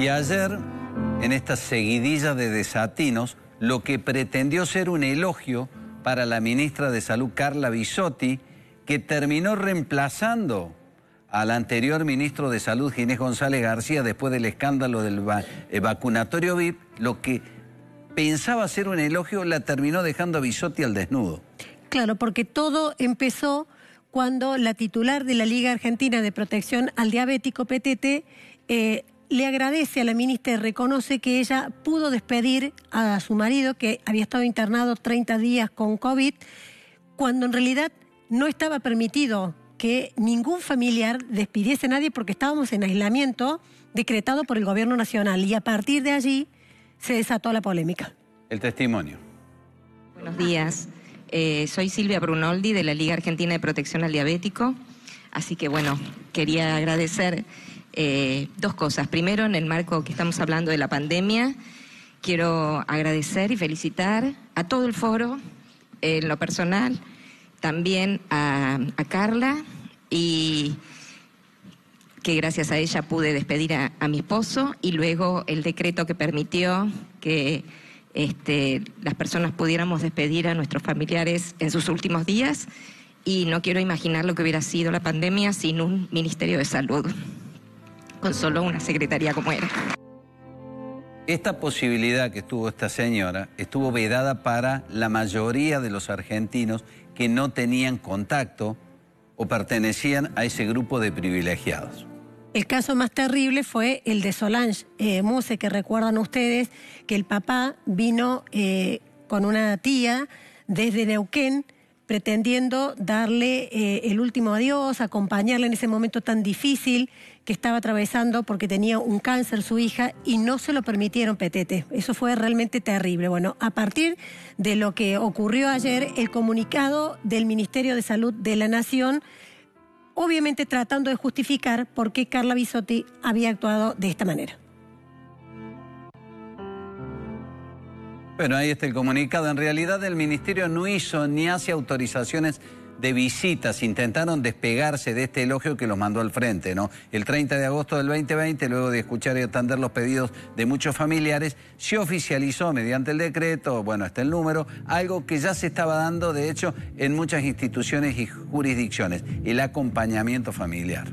Y ayer, en esta seguidilla de desatinos, lo que pretendió ser un elogio para la ministra de Salud, Carla Bisotti, que terminó reemplazando al anterior ministro de Salud, Ginés González García, después del escándalo del eh, vacunatorio VIP, lo que pensaba ser un elogio la terminó dejando a Bisotti al desnudo. Claro, porque todo empezó cuando la titular de la Liga Argentina de Protección al Diabético, PTT, le agradece a la ministra y reconoce que ella pudo despedir a su marido, que había estado internado 30 días con COVID, cuando en realidad no estaba permitido que ningún familiar despidiese a nadie porque estábamos en aislamiento decretado por el gobierno nacional. Y a partir de allí se desató la polémica. El testimonio. Buenos días. Eh, soy Silvia Brunoldi de la Liga Argentina de Protección al Diabético. Así que bueno, quería agradecer eh, dos cosas. Primero, en el marco que estamos hablando de la pandemia, quiero agradecer y felicitar a todo el foro, en lo personal, también a, Carla y que gracias a ella pude despedir a, mi esposo y luego el decreto que permitió que este, las personas pudiéramos despedir a nuestros familiares en sus últimos días y no quiero imaginar lo que hubiera sido la pandemia sin un Ministerio de Salud con solo una secretaría como era. Esta posibilidad que tuvo esta señora estuvo vedada para la mayoría de los argentinos que no tenían contacto o pertenecían a ese grupo de privilegiados. El caso más terrible fue el de Solange eh, Muse, que recuerdan ustedes que el papá vino eh, con una tía desde Neuquén pretendiendo darle eh, el último adiós, acompañarle en ese momento tan difícil que estaba atravesando porque tenía un cáncer su hija y no se lo permitieron Petete. Eso fue realmente terrible. Bueno, a partir de lo que ocurrió ayer, el comunicado del Ministerio de Salud de la Nación obviamente tratando de justificar por qué Carla Bisotti había actuado de esta manera. Bueno, ahí está el comunicado. En realidad el ministerio no hizo ni hace autorizaciones de visitas, intentaron despegarse de este elogio que los mandó al frente, ¿no? El 30 de agosto del 2020, luego de escuchar y atender los pedidos de muchos familiares, se oficializó mediante el decreto, bueno, está el número, algo que ya se estaba dando, de hecho, en muchas instituciones y jurisdicciones, el acompañamiento familiar.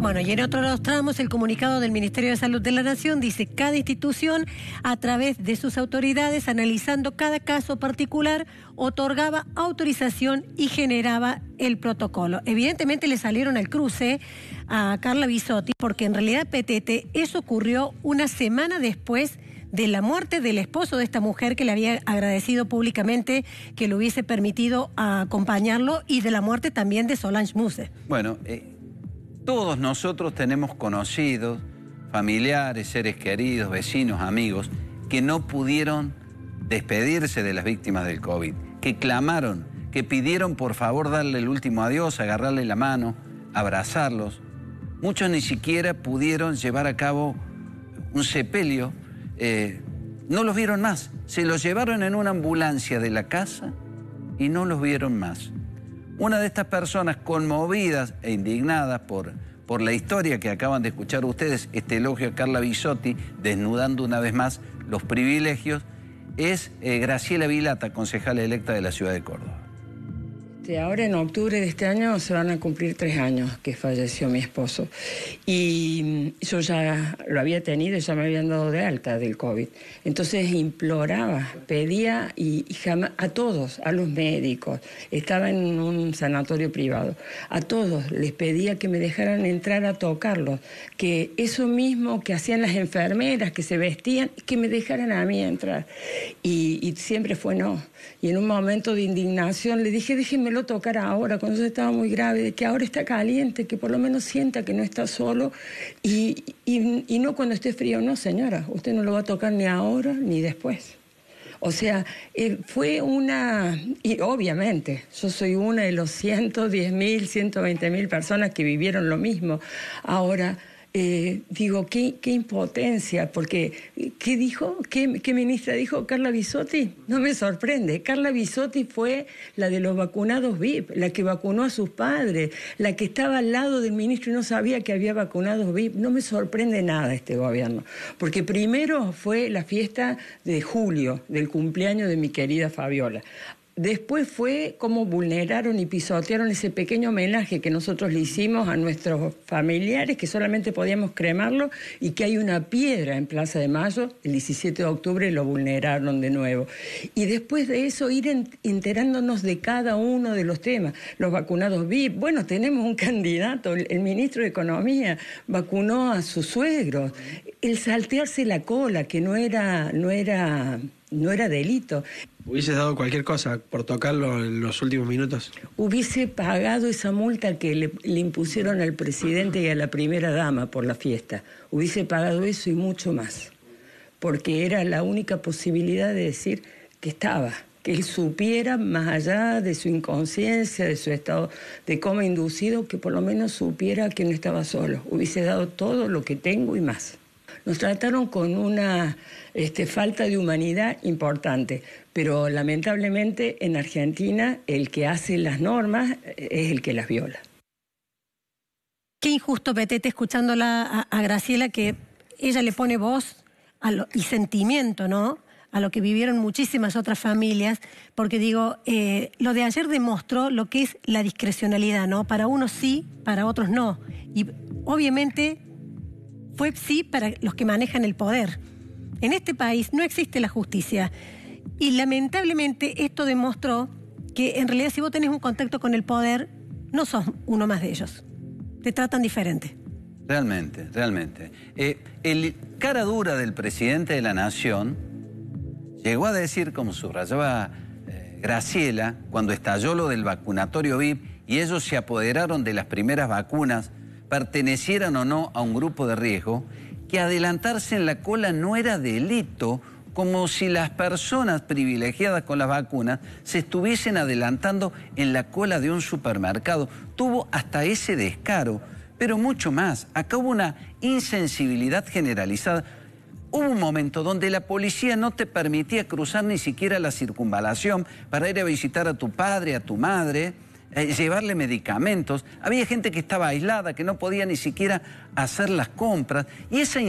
Bueno, y en otro los tramos, el comunicado del Ministerio de Salud de la Nación dice cada institución, a través de sus autoridades, analizando cada caso particular, otorgaba autorización y generaba el protocolo. Evidentemente le salieron al cruce a Carla Bisotti, porque en realidad Petete, eso ocurrió una semana después de la muerte del esposo de esta mujer que le había agradecido públicamente que le hubiese permitido acompañarlo y de la muerte también de Solange Muse. Bueno, eh, todos nosotros tenemos conocidos, familiares, seres queridos, vecinos, amigos, que no pudieron despedirse de las víctimas del COVID, que clamaron, que pidieron por favor darle el último adiós, agarrarle la mano, abrazarlos. Muchos ni siquiera pudieron llevar a cabo un sepelio, eh, no los vieron más, se los llevaron en una ambulancia de la casa y no los vieron más. Una de estas personas conmovidas e indignadas por, por la historia que acaban de escuchar ustedes, este elogio a Carla Bisotti, desnudando una vez más los privilegios, es eh, Graciela Vilata, concejala electa de la ciudad de Córdoba. Este, ahora en octubre de este año se van a cumplir tres años que falleció mi esposo. Y mm, yo ya lo había tenido, ya me habían dado de alta del COVID. Entonces imploraba, pedía y, a todos, a los médicos, estaba en un sanatorio privado, a todos les pedía que me dejaran entrar a tocarlo que eso mismo que hacían las enfermeras, que se vestían, que me dejaran a mí entrar. Y, y siempre fue no. Y en un momento de indignación le dije, déjenmelo tocar ahora, cuando yo estaba muy grave, de que ahora está caliente, que por lo menos sienta que no está solo y, no cuando esté frío. No, señora, usted no lo va a tocar ni ahora ni después. O sea, eh, fue una, y obviamente, yo soy una de los 110 mil, 120 mil personas que vivieron lo mismo. Ahora, eh, digo, qué, impotencia, porque ¿qué dijo? ¿Qué, ¿Qué, ministra dijo Carla Bisotti? No me sorprende. Carla Bisotti fue la de los vacunados VIP, la que vacunó a sus padres, la que estaba al lado del ministro y no sabía que había vacunados VIP. No me sorprende nada este gobierno, porque primero fue la fiesta de julio, del cumpleaños de mi querida Fabiola. Después fue cómo vulneraron y pisotearon ese pequeño homenaje que nosotros le hicimos a nuestros familiares, que solamente podíamos cremarlo, y que hay una piedra en Plaza de Mayo, el 17 de octubre lo vulneraron de nuevo. Y después de eso ir enterándonos de cada uno de los temas. Los vacunados VIP, bueno, tenemos un candidato, el ministro de Economía vacunó a sus suegro. El saltearse la cola, que no era, no era no era delito. ¿Hubiese dado cualquier cosa por tocarlo en los últimos minutos? Hubiese pagado esa multa que le, le, impusieron al presidente y a la primera dama por la fiesta. Hubiese pagado eso y mucho más, porque era la única posibilidad de decir que estaba, que él supiera, más allá de su inconsciencia, de su estado de coma inducido, que por lo menos supiera que no estaba solo. Hubiese dado todo lo que tengo y más. Nos trataron con una este, falta de humanidad importante, pero lamentablemente en Argentina el que hace las normas eh, es el que las viola. Qué injusto, Petete, escuchándola a, Graciela, que ella le pone voz y sentimiento, A lo que vivieron muchísimas otras familias, porque digo, eh, lo de ayer demostró lo que es la discrecionalidad, ¿no? Para unos sí, para otros no. Y obviamente fue sí para los que manejan el poder. En este país no existe la justicia. Y lamentablemente esto demostró que en realidad si vos tenés un contacto con el poder, no sos uno más de ellos. Te tratan diferente. Realmente, realmente. Eh, el cara dura del presidente de la Nación llegó a decir, como subrayaba eh, Graciela, cuando estalló lo del vacunatorio VIP y ellos se apoderaron de las primeras vacunas pertenecieran o no a un grupo de riesgo, que adelantarse en la cola no era delito, como si las personas privilegiadas con las vacunas se estuviesen adelantando en la cola de un supermercado. Tuvo hasta ese descaro, pero mucho más. Acá hubo una insensibilidad generalizada. Hubo un momento donde la policía no te permitía cruzar ni siquiera la circunvalación para ir a visitar a tu padre, a tu madre eh, llevarle medicamentos. Había gente que estaba aislada, que no podía ni siquiera hacer las compras. Y esa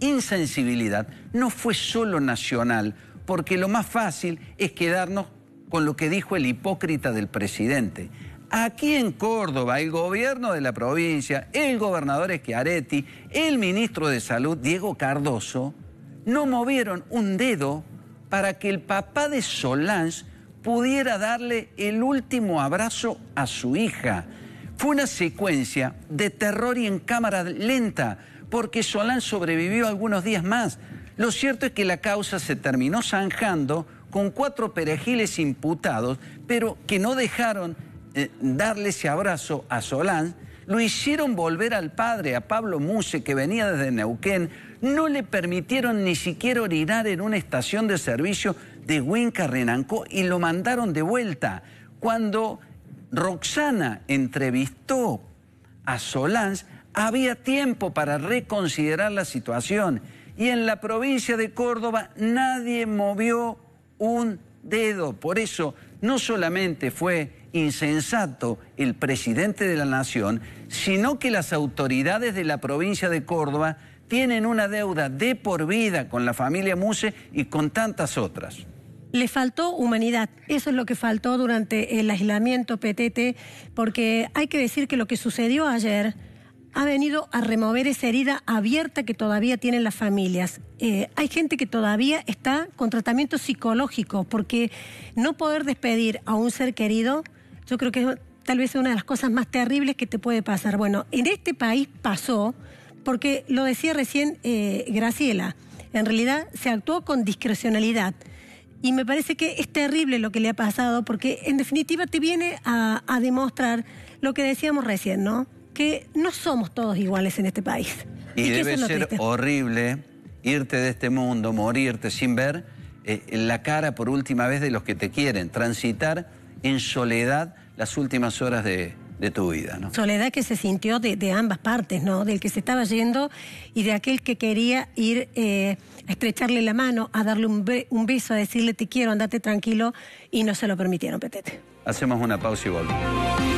insensibilidad no fue solo nacional, porque lo más fácil es quedarnos con lo que dijo el hipócrita del presidente. Aquí en Córdoba, el gobierno de la provincia, el gobernador Schiaretti, el ministro de Salud, Diego Cardoso, no movieron un dedo para que el papá de Solange pudiera darle el último abrazo a su hija. Fue una secuencia de terror y en cámara lenta, porque Solán sobrevivió algunos días más. Lo cierto es que la causa se terminó zanjando con cuatro perejiles imputados, pero que no dejaron eh, darle ese abrazo a Solán, lo hicieron volver al padre, a Pablo Muse, que venía desde Neuquén, no le permitieron ni siquiera orinar en una estación de servicio de Huenca Renancó y lo mandaron de vuelta. Cuando Roxana entrevistó a Solans, había tiempo para reconsiderar la situación. Y en la provincia de Córdoba nadie movió un dedo. Por eso no solamente fue insensato el presidente de la nación, sino que las autoridades de la provincia de Córdoba tienen una deuda de por vida con la familia Muse y con tantas otras le faltó humanidad. Eso es lo que faltó durante el aislamiento PTT, porque hay que decir que lo que sucedió ayer ha venido a remover esa herida abierta que todavía tienen las familias. Eh, hay gente que todavía está con tratamiento psicológico, porque no poder despedir a un ser querido, yo creo que es tal vez una de las cosas más terribles que te puede pasar. Bueno, en este país pasó, porque lo decía recién eh, Graciela, en realidad se actuó con discrecionalidad y me parece que es terrible lo que le ha pasado porque en definitiva te viene a, demostrar lo que decíamos recién, ¿no? Que no somos todos iguales en este país. Y, debe ser horrible irte de este mundo, morirte sin ver eh, la cara por última vez de los que te quieren, transitar en soledad las últimas horas de, de tu vida. ¿no? Soledad que se sintió de, ambas partes, ¿no? Del que se estaba yendo y de aquel que quería ir eh, a estrecharle la mano, a darle un, un beso, a decirle te quiero, andate tranquilo, y no se lo permitieron, Petete. Hacemos una pausa y volvemos.